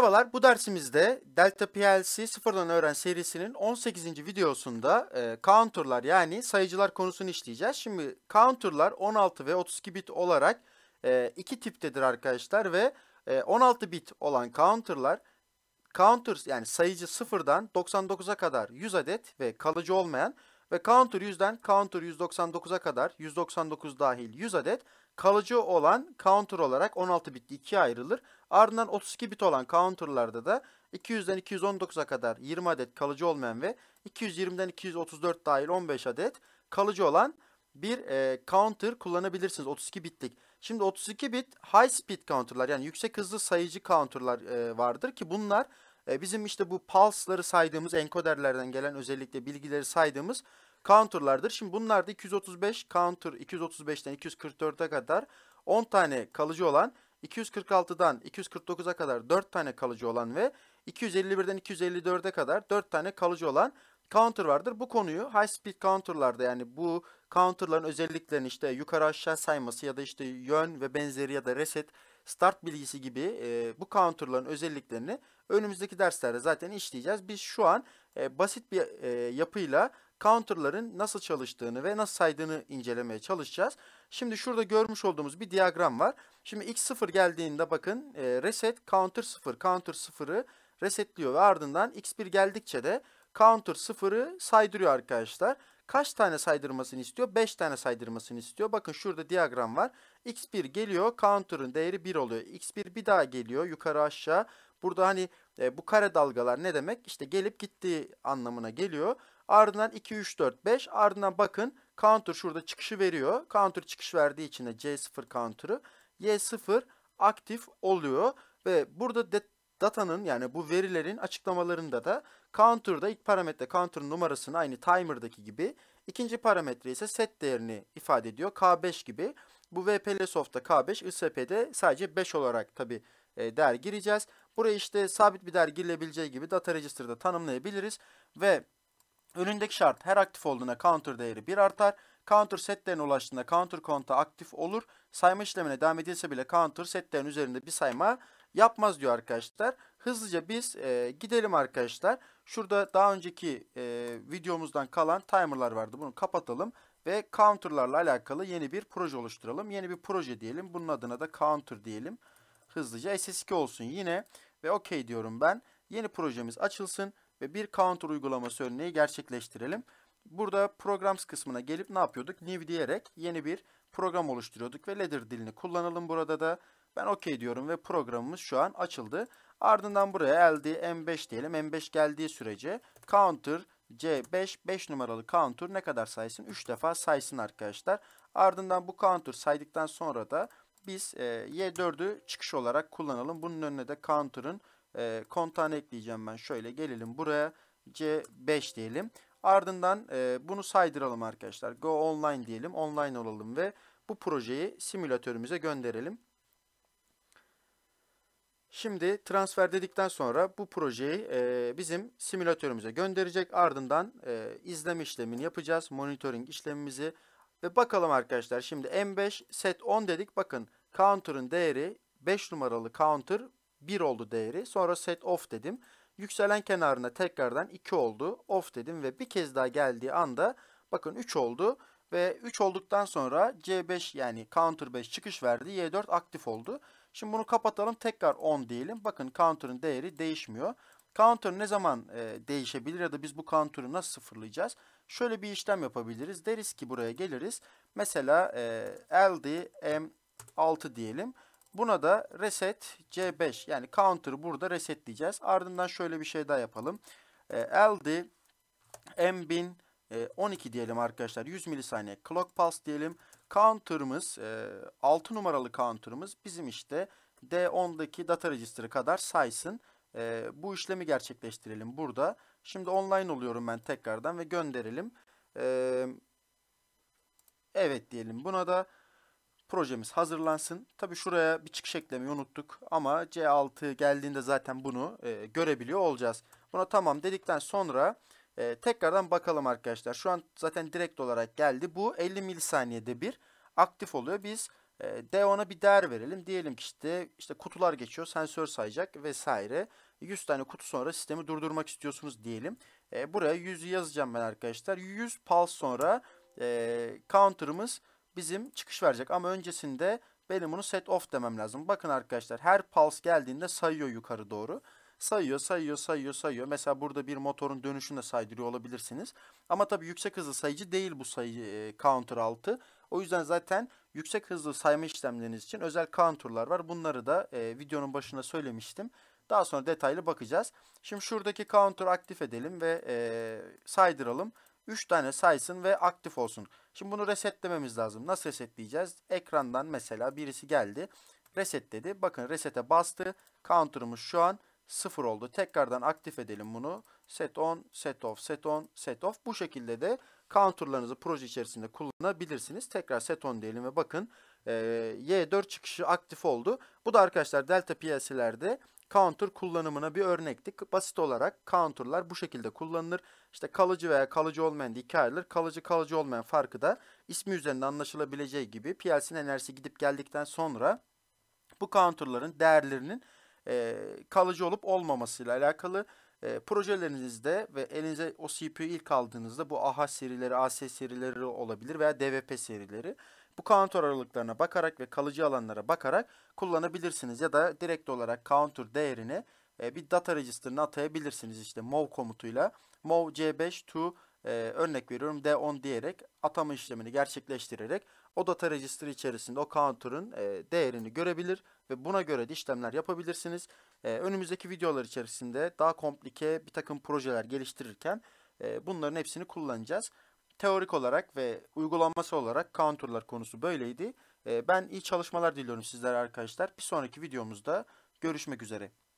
Merhabalar, bu dersimizde Delta PLC Sıfırdan Öğren serisinin 18. videosunda e, counter'lar yani sayıcılar konusunu işleyeceğiz. Şimdi counter'lar 16 ve 32 bit olarak e, iki tiptedir arkadaşlar ve e, 16 bit olan counter'lar counters yani sayıcı sıfırdan 99'a kadar 100 adet ve kalıcı olmayan ve counter 100'den counter 199'a kadar 199 dahil 100 adet Kalıcı olan counter olarak 16 bitli ikiye ayrılır. Ardından 32 bit olan counter'larda da 200'den 219'a kadar 20 adet kalıcı olmayan ve 220'den 234 dahil 15 adet kalıcı olan bir e, counter kullanabilirsiniz 32 bitlik. Şimdi 32 bit high speed counter'lar yani yüksek hızlı sayıcı counter'lar e, vardır ki bunlar e, bizim işte bu pulse'ları saydığımız encoderlerden gelen özellikle bilgileri saydığımız counter'lardır. Şimdi bunlar 235 counter 235'ten 244'e kadar 10 tane kalıcı olan 246'dan 249'a kadar 4 tane kalıcı olan ve 251'den 254'e kadar 4 tane kalıcı olan counter vardır. Bu konuyu high speed counter'larda yani bu counter'ların özelliklerini işte yukarı aşağı sayması ya da işte yön ve benzeri ya da reset start bilgisi gibi e, bu counter'ların özelliklerini önümüzdeki derslerde zaten işleyeceğiz. Biz şu an e, basit bir e, yapıyla counter'ların nasıl çalıştığını ve nasıl saydığını incelemeye çalışacağız. Şimdi şurada görmüş olduğumuz bir diyagram var. Şimdi x0 geldiğinde bakın e, reset counter 0 counter 0'ı resetliyor ve ardından x1 geldikçe de counter 0'ı saydırıyor arkadaşlar. Kaç tane saydırmasını istiyor? 5 tane saydırmasını istiyor. Bakın şurada diyagram var. x1 geliyor. Counter'ın değeri 1 oluyor. x1 bir daha geliyor. Yukarı aşağı. Burada hani e, bu kare dalgalar ne demek? İşte gelip gittiği anlamına geliyor. Ardından 2, 3, 4, 5. Ardından bakın counter şurada çıkışı veriyor. Counter çıkış verdiği için de C0 counter'ı Y0 aktif oluyor. Ve burada datanın yani bu verilerin açıklamalarında da counter'da ilk parametre counter numarasını aynı timer'daki gibi ikinci parametre ise set değerini ifade ediyor. K5 gibi. Bu VPLSoft'ta K5, ISP'de sadece 5 olarak tabi e, değer gireceğiz. Buraya işte sabit bir değer girilebileceği gibi data register'da tanımlayabiliriz ve Önündeki şart her aktif olduğunda counter değeri 1 artar. Counter set değerine ulaştığında counter konta aktif olur. Sayma işlemine devam edilse bile counter set değerinin üzerinde bir sayma yapmaz diyor arkadaşlar. Hızlıca biz e, gidelim arkadaşlar. Şurada daha önceki e, videomuzdan kalan timerlar vardı. Bunu kapatalım ve counterlarla alakalı yeni bir proje oluşturalım. Yeni bir proje diyelim. Bunun adına da counter diyelim. Hızlıca SS2 olsun yine ve okey diyorum ben. Yeni projemiz açılsın ve bir counter uygulaması örneği gerçekleştirelim. Burada programs kısmına gelip ne yapıyorduk? New diyerek yeni bir program oluşturuyorduk ve ladder dilini kullanalım burada da. Ben okey diyorum ve programımız şu an açıldı. Ardından buraya LD M5 diyelim. M5 geldiği sürece counter C5 5 numaralı counter ne kadar saysın? 3 defa saysın arkadaşlar. Ardından bu counter saydıktan sonra da biz e, Y4'ü çıkış olarak kullanalım. Bunun önüne de counter'ın e, kontağını ekleyeceğim ben. Şöyle gelelim buraya C5 diyelim. Ardından e, bunu saydıralım arkadaşlar. Go online diyelim. Online olalım ve bu projeyi simülatörümüze gönderelim. Şimdi transfer dedikten sonra bu projeyi e, bizim simülatörümüze gönderecek. Ardından e, izleme işlemini yapacağız. Monitoring işlemimizi. Ve bakalım arkadaşlar şimdi M5 set 10 dedik. Bakın counter'ın değeri 5 numaralı counter 1 oldu değeri. Sonra set off dedim. Yükselen kenarına tekrardan 2 oldu. Off dedim ve bir kez daha geldiği anda bakın 3 oldu. Ve 3 olduktan sonra C5 yani counter 5 çıkış verdi. Y4 aktif oldu. Şimdi bunu kapatalım tekrar 10 diyelim. Bakın counter'ın değeri değişmiyor. Counter ne zaman e, değişebilir ya da biz bu counter'ı nasıl sıfırlayacağız? Şöyle bir işlem yapabiliriz. Deriz ki buraya geliriz. Mesela e, LD M6 diyelim. Buna da reset C5 yani counter burada resetleyeceğiz. Ardından şöyle bir şey daha yapalım. Ee, e, LD M1000 e, 12 diyelim arkadaşlar. 100 milisaniye clock pulse diyelim. Counter'ımız e, 6 numaralı counter'ımız bizim işte D10'daki data register'ı kadar saysın. E, bu işlemi gerçekleştirelim burada. Şimdi online oluyorum ben tekrardan ve gönderelim. E, evet diyelim buna da projemiz hazırlansın. Tabi şuraya bir çıkış eklemeyi unuttuk ama C6 geldiğinde zaten bunu e, görebiliyor olacağız. Buna tamam dedikten sonra e, tekrardan bakalım arkadaşlar. Şu an zaten direkt olarak geldi. Bu 50 milisaniyede bir aktif oluyor. Biz e, D10'a bir değer verelim. Diyelim ki işte, işte kutular geçiyor, sensör sayacak vesaire. 100 tane kutu sonra sistemi durdurmak istiyorsunuz diyelim. E, buraya 100'ü yazacağım ben arkadaşlar. 100 pulse sonra e, counter'ımız bizim çıkış verecek. Ama öncesinde benim bunu set off demem lazım. Bakın arkadaşlar her pulse geldiğinde sayıyor yukarı doğru. Sayıyor, sayıyor, sayıyor, sayıyor. Mesela burada bir motorun dönüşünü de saydırıyor olabilirsiniz. Ama tabii yüksek hızlı sayıcı değil bu sayı e, counter 6. O yüzden zaten yüksek hızlı sayma işlemleriniz için özel counter'lar var. Bunları da e, videonun başında söylemiştim. Daha sonra detaylı bakacağız. Şimdi şuradaki counter aktif edelim ve e, saydıralım. 3 tane saysın ve aktif olsun. Şimdi bunu resetlememiz lazım. Nasıl resetleyeceğiz? Ekrandan mesela birisi geldi. Reset dedi. Bakın resete bastı. Counter'ımız şu an 0 oldu. Tekrardan aktif edelim bunu. Set on, set off, set on, set off. Bu şekilde de counter'larınızı proje içerisinde kullanabilirsiniz. Tekrar set on diyelim ve bakın e, Y4 çıkışı aktif oldu. Bu da arkadaşlar Delta PLC'lerde counter kullanımına bir örnekti. Basit olarak counter'lar bu şekilde kullanılır. İşte kalıcı veya kalıcı olmayan diye ikiye Kalıcı kalıcı olmayan farkı da ismi üzerinde anlaşılabileceği gibi PLC'nin enerjisi gidip geldikten sonra bu counter'ların değerlerinin e, kalıcı olup olmamasıyla alakalı e, projelerinizde ve elinize o CPU ilk aldığınızda bu AHA serileri, AS serileri olabilir veya DVP serileri bu counter aralıklarına bakarak ve kalıcı alanlara bakarak kullanabilirsiniz. Ya da direkt olarak counter değerini e, bir data register'ına atayabilirsiniz. işte mov komutuyla mov c5 to e, örnek veriyorum d10 diyerek atama işlemini gerçekleştirerek o data register içerisinde o counter'ın e, değerini görebilir ve buna göre de işlemler yapabilirsiniz. E, önümüzdeki videolar içerisinde daha komplike bir takım projeler geliştirirken e, bunların hepsini kullanacağız teorik olarak ve uygulanması olarak counter'lar konusu böyleydi. Ee, ben iyi çalışmalar diliyorum sizlere arkadaşlar. Bir sonraki videomuzda görüşmek üzere.